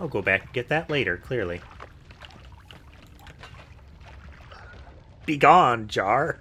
I'll go back and get that later, clearly. Begone, Jar!